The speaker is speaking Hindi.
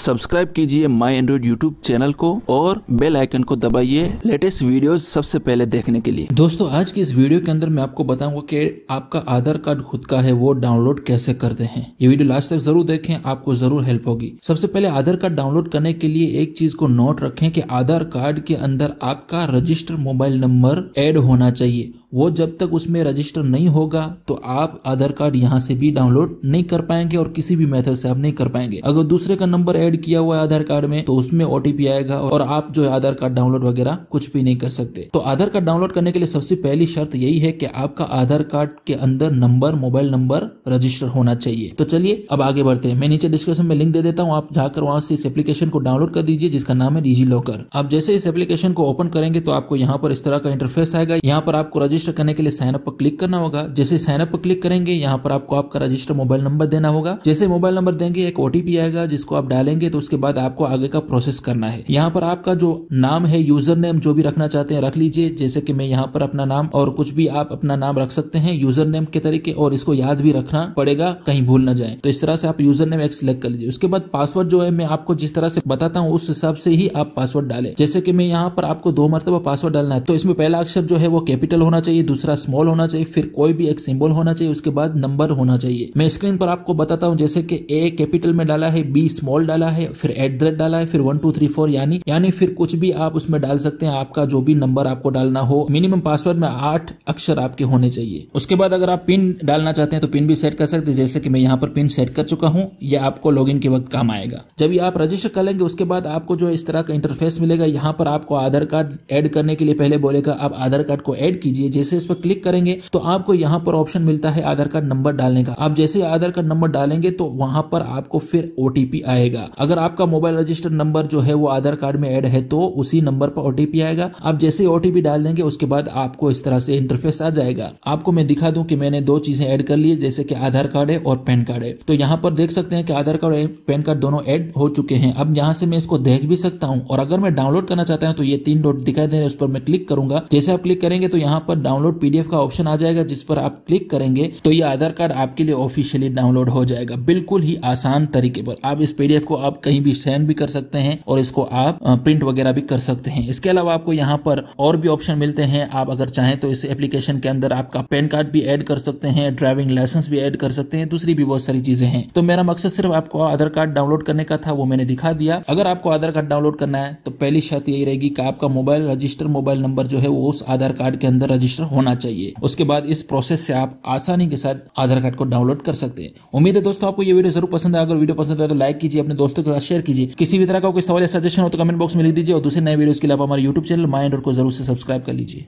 सब्सक्राइब कीजिए माई एंड्रॉइड यूट्यूब चैनल को और बेल आइकन को दबाइए लेटेस्ट वीडियो सबसे पहले देखने के लिए दोस्तों आज की इस वीडियो के अंदर मैं आपको बताऊंगा कि आपका आधार कार्ड खुद का है वो डाउनलोड कैसे करते हैं ये वीडियो लास्ट तक जरूर देखें आपको जरूर हेल्प होगी सबसे पहले आधार कार्ड डाउनलोड करने के लिए एक चीज को नोट रखें कि आधार कार्ड के अंदर आपका रजिस्टर मोबाइल नंबर एड होना चाहिए वो जब तक उसमें रजिस्टर नहीं होगा तो आप आधार कार्ड यहाँ से भी डाउनलोड नहीं कर पाएंगे और किसी भी मेथड से आप नहीं कर पाएंगे अगर दूसरे का नंबर ऐड किया हुआ है आधार कार्ड में तो उसमें ओटीपी आएगा और आप जो है आधार कार्ड डाउनलोड वगैरह कुछ भी नहीं कर सकते तो आधार कार्ड डाउनलोड करने के लिए सबसे पहली शर्त यही है कि आपका आधार कार्ड के अंदर नंबर मोबाइल नंबर रजिस्टर होना चाहिए तो चलिए अब आगे बढ़ते हैं मैं नीचे डिस्क्रिप्शन में लिंक दे देता हूँ आप जाकर वहां से इस एप्लीकेशन को डाउनलोड कर दीजिए जिसका नाम है डिजी लॉकर आप जैसे इस एप्लीकेशन को ओपन करेंगे तो आपको यहाँ पर इस तरह का इंटरफेस आएगा यहाँ पर आपको रजिस्टर रजिस्टर करने के लिए साइनअप पर क्लिक करना होगा जैसे साइनअप पर क्लिक करेंगे यहाँ पर आपको आपका रजिस्टर मोबाइल नंबर देना होगा जैसे मोबाइल नंबर देंगे एक ओटीपी आएगा जिसको आप डालेंगे तो उसके बाद आपको आगे का प्रोसेस करना है यहाँ पर आपका जो नाम है यूजर नेम जो भी रखना चाहते हैं रख लीजिए जैसे कि मैं यहाँ पर अपना नाम और कुछ भी आप अपना नाम रख सकते हैं यूजर नेम के तरीके और इसको याद भी रखना पड़ेगा कहीं भूल ना जाए तो इस तरह से आप यूजर नेम एक सिलेक्ट कर लीजिए उसके बाद पासवर्ड जो है मैं आपको जिस तरह से बताता हूँ उस हिसाब से ही आप पासवर्ड डाले जैसे कि मैं यहाँ पर आपको दो मरतबा पासवर्ड डालना है तो इसमें पहला अक्षर जो है वो कैपिटल होना चाहिए चाहिए दूसरा स्मॉल होना चाहिए फिर कोई भी एक सिंबल होना चाहिए उसके बाद नंबर होना चाहिए मैं स्क्रीन पर आपको बताता हूँ जैसे कि ए कैपिटल में डाला है बी स्मॉल डाला है फिर एट द रेट डाला है फिर वन टू थ्री फोर यानी यानी फिर कुछ भी आप उसमें डाल सकते हैं आपका जो भी नंबर आपको डालना हो मिनिमम पासवर्ड में आठ अक्षर आपके होने चाहिए उसके बाद अगर आप पिन डालना चाहते हैं तो पिन भी सेट कर सकते हैं जैसे कि मैं यहाँ पर पिन सेट कर चुका हूँ यह आपको लॉगिन के वक्त काम आएगा जब आप रजिस्टर कर लेंगे उसके बाद आपको जो इस तरह का इंटरफेस मिलेगा यहाँ पर आपको आधार कार्ड एड करने के लिए पहले बोलेगा आप आधार कार्ड को एड कीजिए जैसे इस पर क्लिक करेंगे तो आपको यहाँ पर ऑप्शन मिलता है आधार कार्ड नंबर डालने का आप जैसे आधार कार्ड नंबर डालेंगे तो वहां पर आपको फिर ओटीपी आएगा अगर आपका मोबाइल रजिस्टर नंबर जो है वो आधार कार्ड में एड है तो उसी नंबर पर ओटीपी आएगा आप जैसे ओटीपी डाल देंगे उसके बाद आपको इस तरह से इंटरफेस आ जाएगा आपको मैं दिखा दूं कि मैंने दो चीजें ऐड कर ली जैसे कि आधार कार्ड है और पैन कार्ड है तो यहाँ पर देख सकते हैं कि आधार कार्ड और पैन कार्ड दोनों ऐड हो चुके हैं अब यहाँ से मैं इसको देख भी सकता हूँ और अगर मैं डाउनलोड करना चाहता हूँ तो ये तीन डॉट दिखाई दे रहे हैं उस पर मैं क्लिक करूंगा जैसे आप क्लिक करेंगे तो यहाँ पर डाउनलोड पीडीएफ का ऑप्शन आ जाएगा जिस पर आप क्लिक करेंगे तो ये आधार कार्ड आपके लिए ऑफिशियली डाउनलोड हो जाएगा बिल्कुल ही आसान तरीके पर आप इस पीडीएफ को आप कहीं भी सेंड भी कर सकते हैं और इसको आप प्रिंट वगैरह भी कर सकते हैं इसके अलावा आपको यहाँ पर और भी ऑप्शन मिलते हैं आप अगर चाहें तो इस एप्लीकेशन के अंदर आपका पैन कार्ड भी एड कर सकते हैं ड्राइविंग लाइसेंस भी एड कर सकते हैं दूसरी भी बहुत सारी चीजें हैं तो मेरा मकसद सिर्फ आपको आधार कार्ड डाउनलोड करने का था वो मैंने दिखा दिया अगर आपको आधार कार्ड डाउनलोड करना है तो पहली शर्त यही रहेगी कि आपका मोबाइल रजिस्टर मोबाइल नंबर जो है वो उस आधार कार्ड के अंदर रजिस्टर रजिस्टर होना चाहिए उसके बाद इस प्रोसेस से आप आसानी के साथ आधार कार्ड को डाउनलोड कर सकते हैं उम्मीद है दोस्तों आपको ये वीडियो जरूर पसंद है अगर वीडियो पसंद आए तो लाइक कीजिए अपने दोस्तों के साथ शेयर कीजिए किसी भी तरह का कोई सवाल या सजेशन हो तो कमेंट बॉक्स में लिख दीजिए और दूसरे नए वीडियो के लिए आप हमारे यूट्यूब चैनल माइंड को जरूर से सब्सक्राइब कर लीजिए